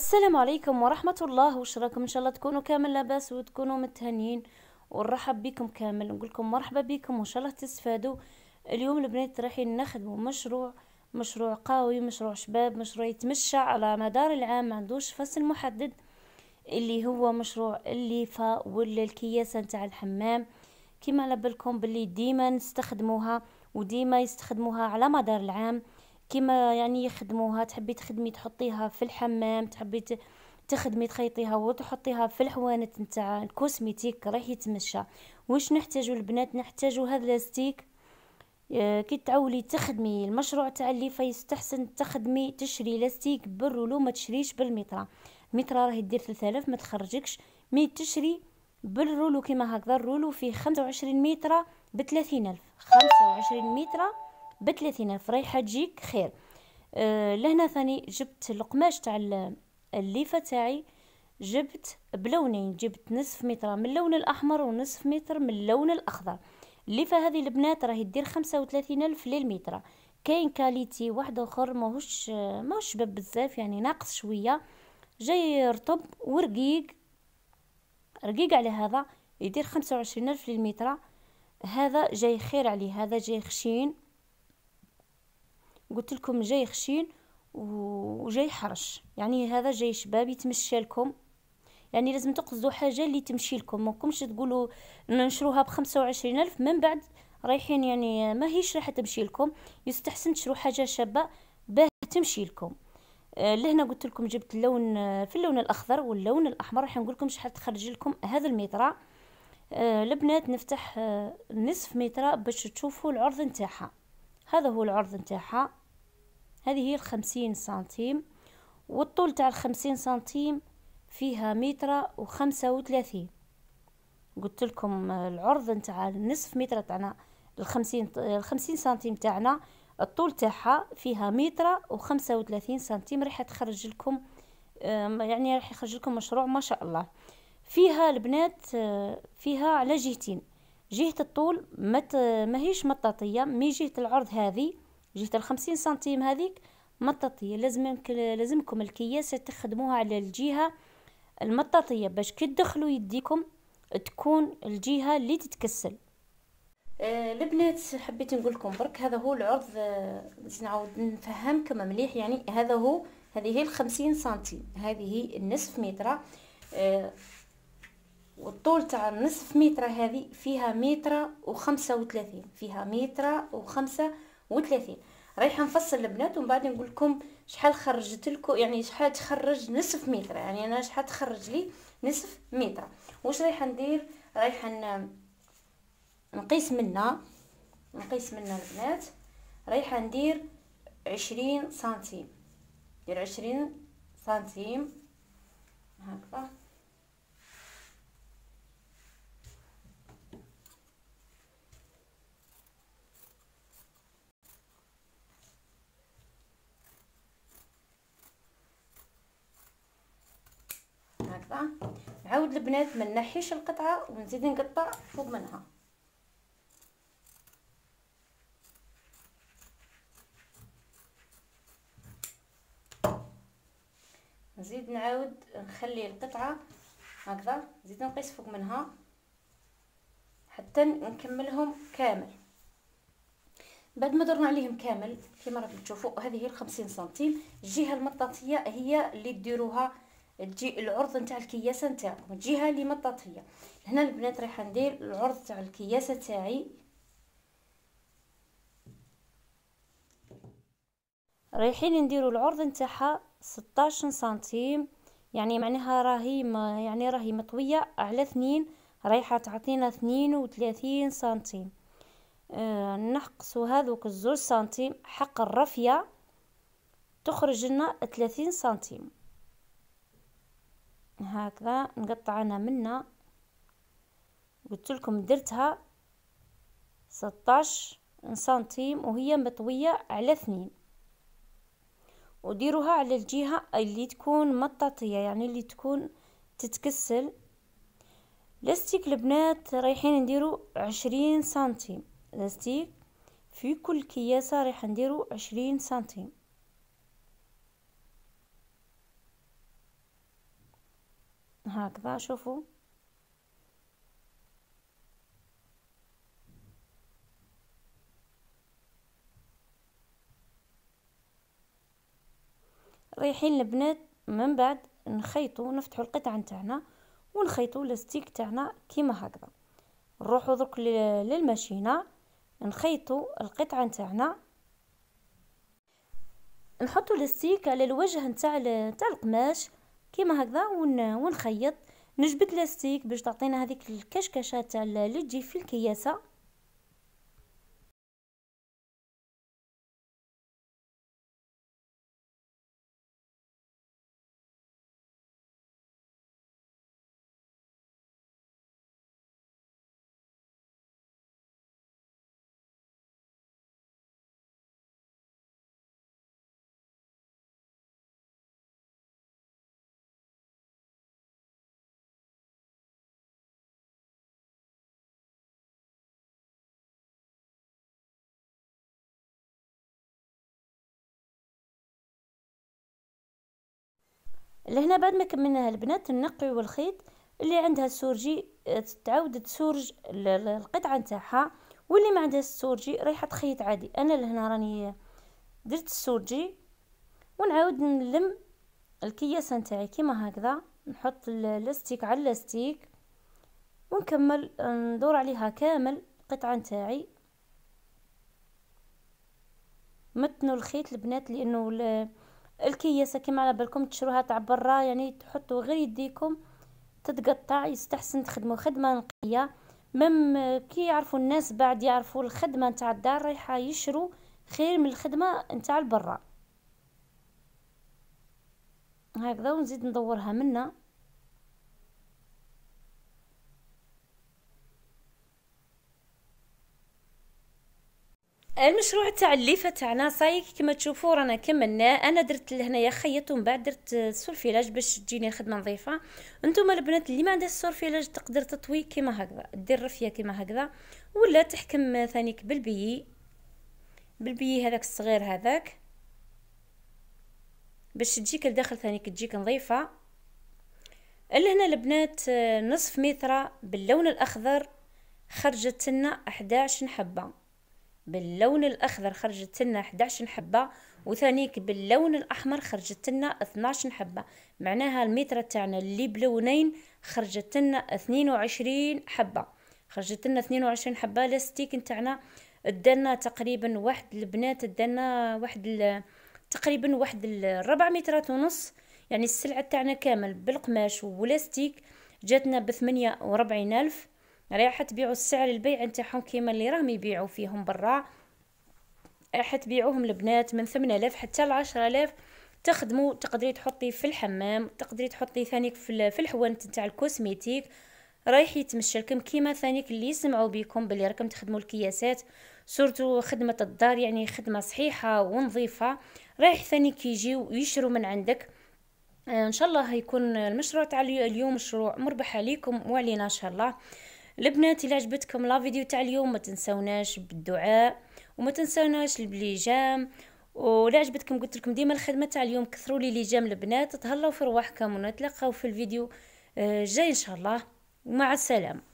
السلام عليكم ورحمة الله وش راكم ان شاء الله تكونوا كامل لاباس وتكونوا متهنيين ونرحب بكم كامل نقول لكم مرحبا بكم وان شاء الله تستفادوا اليوم البنات رايحين نخدموا مشروع مشروع قوي مشروع شباب مشروع يتمشى على مدار العام ما عندوش فصل محدد اللي هو مشروع الليفة ولا الكياسة نتاع الحمام كما على بالكم باللي ديما نستخدموها وديما يستخدموها على مدار العام كيما يعني يخدموها تحبي تخدمي تحطيها في الحمام تحبي تخدمي تخيطيها وتحطيها في الحوانت نتاع الكوسميتيك راح يتمشى واش نحتاجو البنات نحتاجو هذا لاستيك آه، كي تعولي تخدمي المشروع تاع اللي فيستحسن تخدمي تشري لاستيك بالرولو ما تشريش بالمترا المترا راهي دير 3000 ما تخرجكش مي تشري بالرولو كيما هكذا الرولو فيه 25 متر ب 30000 25 متر بثلاثين ألف رايحة تجيك خير أه، لهنا ثاني جبت القماش تاع الليفة تاعي جبت بلونين جبت نصف متر من اللون الأحمر ونصف متر من اللون الأخضر الليفة هذه البنات راهي دير خمسة وثلاثين ألف للمتر كاين كاليتي واحد اخر ماهوش ماهوش شباب بزاف يعني ناقص شويه جاي رطب ورقيق رقيق على هذا يدير خمسة وعشرين ألف للمتر هذا جاي خير عليه هذا جاي خشين قلت لكم جاي خشين وجاي حرش يعني هذا جاي شباب يتمشى لكم يعني لازم تقصدوا حاجه اللي تمشي لكم ماكمش تقولوا ننشروها بخمسة وعشرين الف من بعد رايحين يعني ما هيش راح تمشي لكم يستحسن تشرو حاجه شابه باه تمشي لكم آه، لهنا قلت لكم جبت اللون آه، في اللون الاخضر واللون الاحمر راح نقول لكم شحال تخرج لكم هذا الميطره آه، البنات نفتح نصف ميطره باش تشوفوا العرض نتاعها هذا هو العرض نتاعها هذه هي الخمسين سنتيم والطول تاع الخمسين سنتيم فيها متر وخمسة وثلاثين قلت لكم العرض نتاع النصف متر تاعنا الخمسين الخمسين سنتيم تاعنا الطول تاعها فيها متر وخمسة وثلاثين سنتيم راح تخرج لكم يعني راح يخرج لكم مشروع ما شاء الله فيها البنات آه، فيها على جهتين جهة الطول ما ماهيش مطاطية مي جهة العرض هذه جهة الخمسين سنتيم هذيك مطاطية لازم لازمكم الكياسة تخدموها على الجهة المطاطية باش كي تدخلوا يديكم تكون الجهة اللي تتكسل آه حبيت نقول لكم برك هذا هو العرض آه، باش آه نعاود نفهمكم مليح يعني هذا هو هذه هي الخمسين سنتيم هذه النصف متر آه والطول تاع النصف متر هذه فيها متر وخمسة وثلاثين فيها متر وخمسة وثلاثين رايحه نفصل البنات ومن بعد نقول لكم شحال خرجت لكم يعني شحال تخرج نصف متر يعني انا شحال تخرج لي نصف متر واش رايحه ندير رايحه نقيس منا نقيس منا البنات رايحه ندير عشرين سنتيم دير عشرين سنتيم هكذا نعاود البنات ما نحيش القطعه ونزيد نقطع فوق منها نزيد نعاود نخلي القطعه هكذا نزيد نقيس فوق منها حتى نكملهم كامل بعد ما درنا عليهم كامل كما راكم تشوفوا هذه هي 50 سنتيم الجهه المطاطيه هي اللي ديروها تجي العرض نتاع الكياسه نتاعكم الجهه اللي مطاط هي هنا البنات رايحه ندير العرض تاع الكياسه تاعي رايحين نديرو العرض نتاعها 16 سنتيم يعني معناها راهي ما يعني راهي مطويه على اثنين رايحه تعطينا اثنين سنتيم آه نحقسو هذوك الزوج سنتيم حق الرفيه تخرج لنا 30 سنتيم هكذا انا منها قلت لكم درتها 16 سنتيم وهي مطويه على اثنين وديروها على الجهه اللي تكون مطاطيه يعني اللي تكون تتكسل لاستيك البنات رايحين نديرو عشرين سنتيم لاستيك في كل كياسه رايح نديرو عشرين سنتيم هكذا شوفوا رايحين البنات من بعد نخيطو نفتحو القطعه نتاعنا ونخيطو لاستيك تاعنا كيما هكذا نروحو درك للماشينه نخيطو القطعه نتاعنا نحطو الاستيك على الوجه نتاع نتاع القماش كيما هكذا ونخيط نجبد لاستيك باش تعطينا هذيك الكشكشه تاع اللي تجي في الكياسه لهنا بعد ما كملناها البنات نقيو الخيط اللي عندها السورجي آه، تعاود تسورج القطعه نتاعها واللي ما عندهاش السورجي رايحه تخيط عادي انا لهنا راني درت السورجي ونعاود نلم الكياسه نتاعي كيما هكذا نحط اللاستيك على اللاستيك ونكمل آه، ندور عليها كامل القطعه نتاعي متنوا الخيط البنات لانه الكياسه كما على بالكم تشروها تاع برا يعني تحطوا غير يديكم تتقطع يستحسن تخدموا خدمه نقيه مم كي يعرفوا الناس بعد يعرفوا الخدمه نتاع الدار رايحه يشرو خير من الخدمه نتاع البرا هكذا ونزيد ندورها منا المشروع تاع الليفه تاعنا صاي كما تشوفوا رانا كملنا انا درت لهنايا خيط ومن بعد درت السولفيلاج باش تجيني الخدمه نظيفه انتم البنات اللي ما عندهاش السولفيلاج تقدر تطوي كيما هكذا دير رفيه كيما هكذا ولا تحكم ثانيك بالبيي بالبيي هذاك الصغير هذاك باش تجيك لداخل ثانيك تجيك نظيفه لهنا البنات نصف متره باللون الاخضر خرجت لنا 11 حبه باللون الاخضر خرجت لنا 11 حبه وثانيك باللون الاحمر خرجت لنا 12 حبه معناها الميترة تاعنا اللي بلونين خرجت لنا 22 حبه خرجت لنا 22 حبه لاستيك نتاعنا دنا تقريبا واحد البنات دنا واحد تقريبا واحد الربع مترات ونص يعني السلعه تاعنا كامل بالقماش ولاستيك جاتنا ب 48000 ألف راح تبيعوا السعر البيع نتاعهم كيما اللي راهم يبيعوا فيهم برا راح تبيعوهم البنات من 8000 حتى ل 10000 تخدموا تقدري تحطي في الحمام تقدري تحطي ثانيك في الحوانت نتاع الكوزميتيك رايح يتمشى لكم كيما ثانيك اللي يسمعوا بكم بلي راكم تخدموا الكياسات صورتو خدمة الدار يعني خدمة صحيحة ونظيفة رايح ثانيك يجيو ويشروا من عندك آه، ان شاء الله يكون المشروع تاع اليوم مشروع مربح عليكم وعلينا ان شاء الله البنات الا عجبتكم لا فيديو تاع اليوم ما تنساوناش بالدعاء وما تنساوناش بالليجام ولا عجبتكم قلت لكم ديما الخدمه تاع اليوم كثروا لي ليجام البنات تهلاو في رواحكم ونتلاقاو في الفيديو آه، الجاي ان شاء الله مع السلامه